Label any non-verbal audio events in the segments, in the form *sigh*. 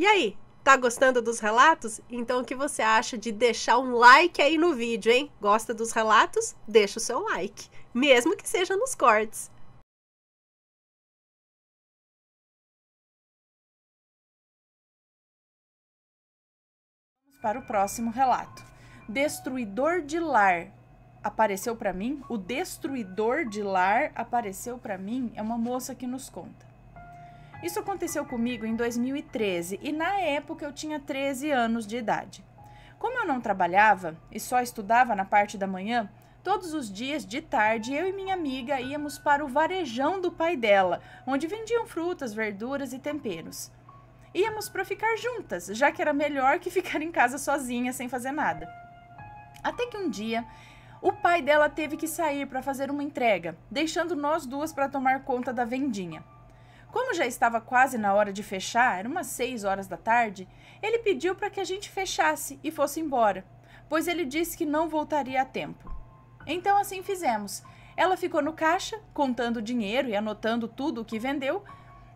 E aí, tá gostando dos relatos? Então o que você acha de deixar um like aí no vídeo, hein? Gosta dos relatos? Deixa o seu like, mesmo que seja nos cortes. Para o próximo relato. Destruidor de lar, apareceu para mim, o destruidor de lar apareceu para mim, é uma moça que nos conta. Isso aconteceu comigo em 2013 e na época eu tinha 13 anos de idade. Como eu não trabalhava e só estudava na parte da manhã, todos os dias de tarde eu e minha amiga íamos para o varejão do pai dela, onde vendiam frutas, verduras e temperos. Íamos para ficar juntas, já que era melhor que ficar em casa sozinha sem fazer nada. Até que um dia o pai dela teve que sair para fazer uma entrega, deixando nós duas para tomar conta da vendinha. Como já estava quase na hora de fechar, eram umas seis horas da tarde, ele pediu para que a gente fechasse e fosse embora, pois ele disse que não voltaria a tempo. Então assim fizemos. Ela ficou no caixa, contando o dinheiro e anotando tudo o que vendeu,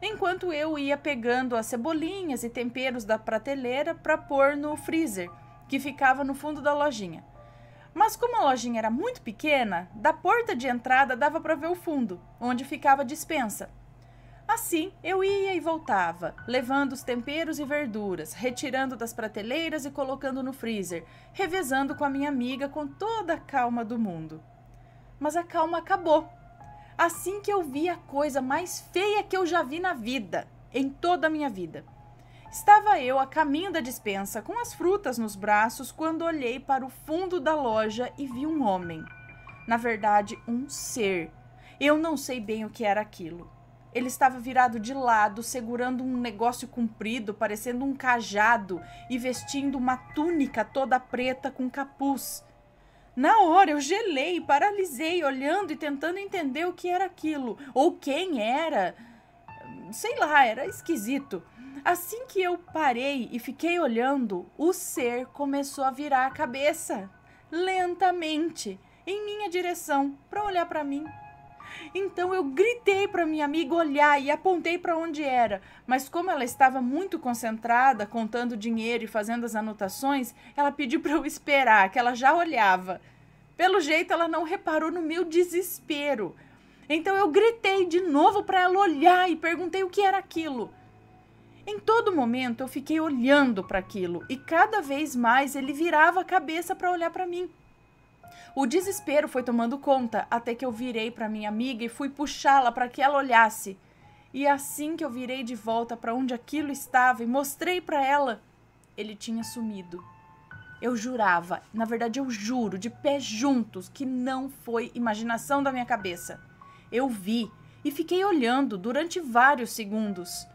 enquanto eu ia pegando as cebolinhas e temperos da prateleira para pôr no freezer, que ficava no fundo da lojinha. Mas como a lojinha era muito pequena, da porta de entrada dava para ver o fundo, onde ficava a dispensa. Assim, eu ia e voltava, levando os temperos e verduras, retirando das prateleiras e colocando no freezer, revezando com a minha amiga com toda a calma do mundo. Mas a calma acabou. Assim que eu vi a coisa mais feia que eu já vi na vida, em toda a minha vida. Estava eu a caminho da despensa com as frutas nos braços quando olhei para o fundo da loja e vi um homem. Na verdade, um ser. Eu não sei bem o que era aquilo ele estava virado de lado, segurando um negócio comprido, parecendo um cajado, e vestindo uma túnica toda preta com capuz. Na hora eu gelei, paralisei, olhando e tentando entender o que era aquilo, ou quem era. Sei lá, era esquisito. Assim que eu parei e fiquei olhando, o ser começou a virar a cabeça, lentamente, em minha direção, para olhar para mim. Então eu gritei para minha amiga olhar e apontei para onde era, mas como ela estava muito concentrada contando dinheiro e fazendo as anotações, ela pediu para eu esperar, que ela já olhava. Pelo jeito ela não reparou no meu desespero. Então eu gritei de novo para ela olhar e perguntei o que era aquilo. Em todo momento eu fiquei olhando para aquilo e cada vez mais ele virava a cabeça para olhar para mim. O desespero foi tomando conta até que eu virei para minha amiga e fui puxá-la para que ela olhasse. E assim que eu virei de volta para onde aquilo estava e mostrei para ela, ele tinha sumido. Eu jurava, na verdade eu juro, de pés juntos, que não foi imaginação da minha cabeça. Eu vi e fiquei olhando durante vários segundos.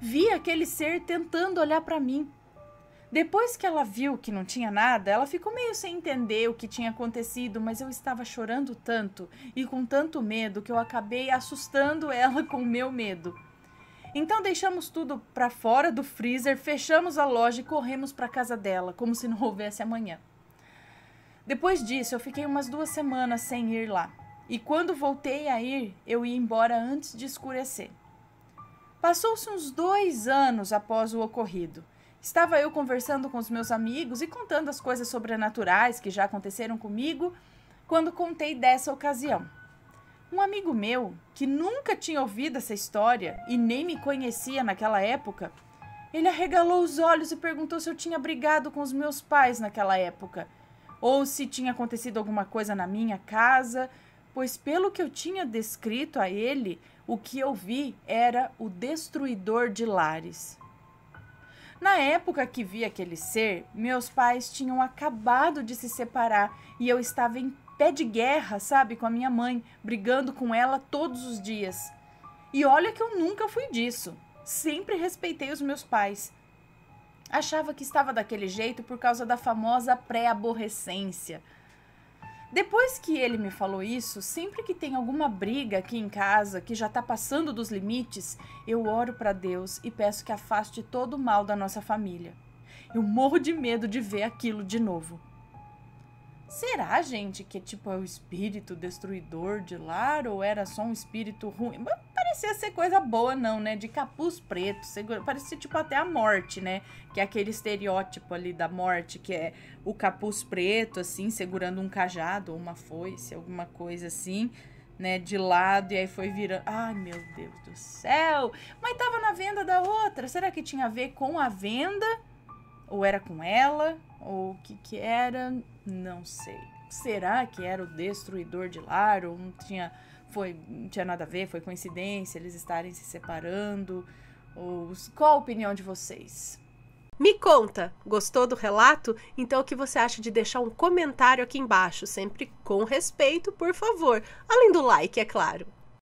Vi aquele ser tentando olhar para mim, depois que ela viu que não tinha nada, ela ficou meio sem entender o que tinha acontecido, mas eu estava chorando tanto e com tanto medo que eu acabei assustando ela *laughs* com o meu medo. Então deixamos tudo para fora do freezer, fechamos a loja e corremos para casa dela, como se não houvesse amanhã. Depois disso, eu fiquei umas duas semanas sem ir lá. E quando voltei a ir, eu ia embora antes de escurecer. Passou-se uns dois anos após o ocorrido. Estava eu conversando com os meus amigos e contando as coisas sobrenaturais que já aconteceram comigo quando contei dessa ocasião. Um amigo meu, que nunca tinha ouvido essa história e nem me conhecia naquela época, ele arregalou os olhos e perguntou se eu tinha brigado com os meus pais naquela época, ou se tinha acontecido alguma coisa na minha casa, pois pelo que eu tinha descrito a ele, o que eu vi era o destruidor de lares. Na época que vi aquele ser, meus pais tinham acabado de se separar e eu estava em pé de guerra, sabe, com a minha mãe, brigando com ela todos os dias. E olha que eu nunca fui disso. Sempre respeitei os meus pais. Achava que estava daquele jeito por causa da famosa pré-aborrecência. Depois que ele me falou isso, sempre que tem alguma briga aqui em casa que já tá passando dos limites, eu oro para Deus e peço que afaste todo o mal da nossa família. Eu morro de medo de ver aquilo de novo. Será, gente, que é tipo é o espírito destruidor de lar ou era só um espírito ruim? parecia ser coisa boa, não, né? De capuz preto, segura... parecia tipo até a morte, né? Que é aquele estereótipo ali da morte, que é o capuz preto, assim, segurando um cajado ou uma foice, alguma coisa assim, né? De lado, e aí foi virando. Ai, meu Deus do céu! Mas tava na venda da outra. Será que tinha a ver com a venda? Ou era com ela? Ou o que que era? Não sei. Será que era o destruidor de lar? Ou não tinha foi não tinha nada a ver, foi coincidência eles estarem se separando? Ou, qual a opinião de vocês? Me conta, gostou do relato? Então o que você acha de deixar um comentário aqui embaixo, sempre com respeito, por favor. Além do like, é claro.